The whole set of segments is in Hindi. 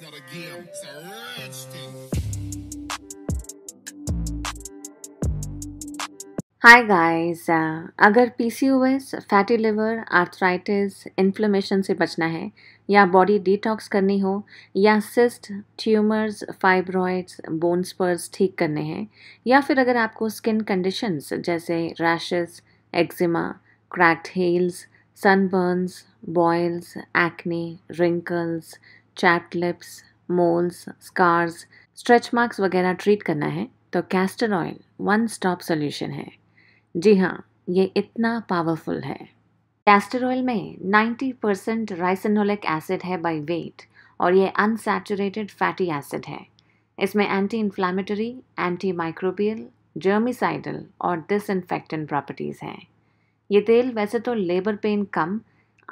not a game, it's a rich thing. Hi guys uh, अगर PCOS fatty liver arthritis inflammation से बचना है या बॉडी डिटॉक्स करनी हो या cyst tumours fibroids bone spurs ठीक करने हैं या फिर अगर आपको स्किन कंडीशंस जैसे rashes eczema cracked heels sunburns boils acne wrinkles chapped lips moles scars stretch marks वगैरह ट्रीट करना है तो castor oil one stop solution है जी हाँ ये इतना पावरफुल है कैस्टर ऑयल में 90 परसेंट राइसनोलिक एसिड है बाय वेट और ये अनसेचुरेटेड फैटी एसिड है इसमें anti inflammatory anti microbial germicidal और डिसइनफेक्टेंट प्रॉपर्टीज़ हैं ये तेल वैसे तो लेबर पेन कम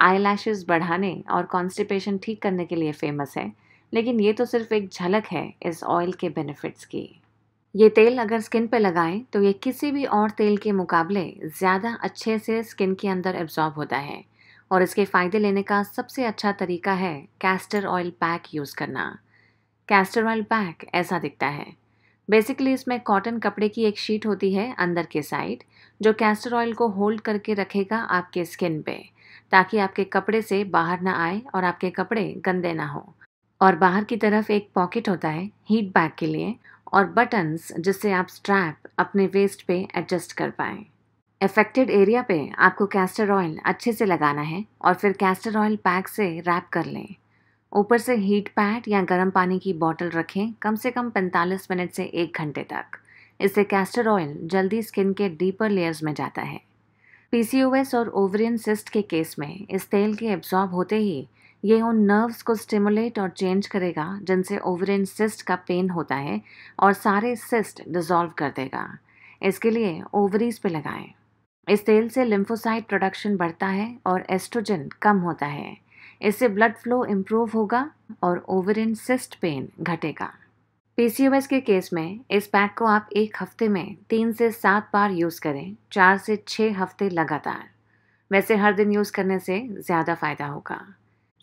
आई बढ़ाने और कॉन्स्टिपेशन ठीक करने के लिए फेमस है लेकिन ये तो सिर्फ एक झलक है इस ऑयल के बेनिफिट्स की ये तेल अगर स्किन पे लगाएं तो ये किसी भी और तेल के मुकाबले ज़्यादा अच्छे से स्किन के अंदर एब्जॉर्ब होता है और इसके फ़ायदे लेने का सबसे अच्छा तरीका है कैस्टर ऑयल पैक यूज़ करना कैस्टर ऑयल पैक ऐसा दिखता है बेसिकली इसमें कॉटन कपड़े की एक शीट होती है अंदर के साइड जो कैस्टर ऑयल को होल्ड करके रखेगा आपके स्किन पे ताकि आपके कपड़े से बाहर ना आए और आपके कपड़े गंदे ना हो और बाहर की तरफ एक पॉकेट होता है हीट बैग के लिए और बटन्स जिससे आप स्ट्रैप अपने वेस्ट पे एडजस्ट कर पाएँ अफेक्टेड एरिया पे आपको कैस्टर ऑयल अच्छे से लगाना है और फिर कैस्टर ऑयल पैक से रैप कर लें ऊपर से हीट पैड या गर्म पानी की बॉटल रखें कम से कम 45 मिनट से एक घंटे तक इससे कैस्टर ऑयल जल्दी स्किन के डीपर लेयर्स में जाता है पीसीओएस और ओवरियन सिस्ट के केस में इस तेल के एब्जॉर्ब होते ही ये उन नर्व्स को स्टिमुलेट और चेंज करेगा जिनसे ओवरियन सिस्ट का पेन होता है और सारे सिस्ट डिजॉल्व कर देगा इसके लिए ओवरीज पे लगाएं इस तेल से लिम्फोसाइट प्रोडक्शन बढ़ता है और एस्ट्रोजन कम होता है इससे ब्लड फ्लो इम्प्रूव होगा और ओवरिन सिस्ट पेन घटेगा पीसीओएस के केस में इस पैक को आप एक हफ्ते में तीन से सात बार यूज़ करें चार से छः हफ्ते लगातार वैसे हर दिन यूज़ करने से ज़्यादा फ़ायदा होगा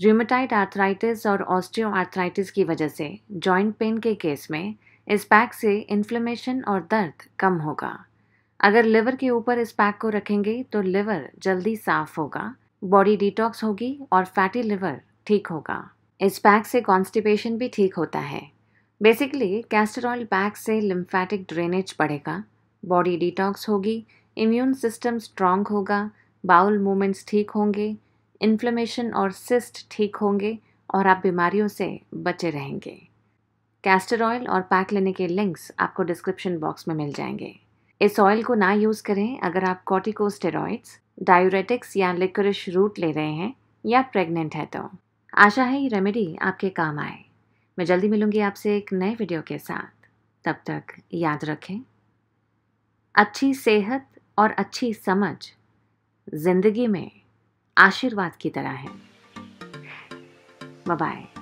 रिमोटाइट आर्थराइटिस और ऑस्ट्रियो आर्थराइटिस की वजह से जॉइंट पेन के केस में इस पैक से इन्फ्लेमेशन और दर्द कम होगा अगर लिवर के ऊपर इस पैक को रखेंगे तो लिवर जल्दी साफ होगा बॉडी डिटॉक्स होगी और फैटी लिवर ठीक होगा इस पैक से कॉन्स्टिपेशन भी ठीक होता है बेसिकली कैस्टर ऑयल पैक से लिम्फैटिक ड्रेनेज बढ़ेगा बॉडी डिटॉक्स होगी इम्यून सिस्टम स्ट्रांग होगा बाउल मूवमेंट्स ठीक होंगे इन्फ्लेमेशन और सिस्ट ठीक होंगे और आप बीमारियों से बचे रहेंगे कैस्टर ऑयल और पैक लेने के लिंक्स आपको डिस्क्रिप्शन बॉक्स में मिल जाएंगे इस ऑयल को ना यूज़ करें अगर आप कॉटिकोस्टेरॉइड्स डायोरेटिक्स या लिक्रिश रूट ले रहे हैं या प्रेग्नेंट है तो आशा है ये रेमेडी आपके काम आए मैं जल्दी मिलूंगी आपसे एक नए वीडियो के साथ तब तक याद रखें अच्छी सेहत और अच्छी समझ जिंदगी में आशीर्वाद की तरह है बाय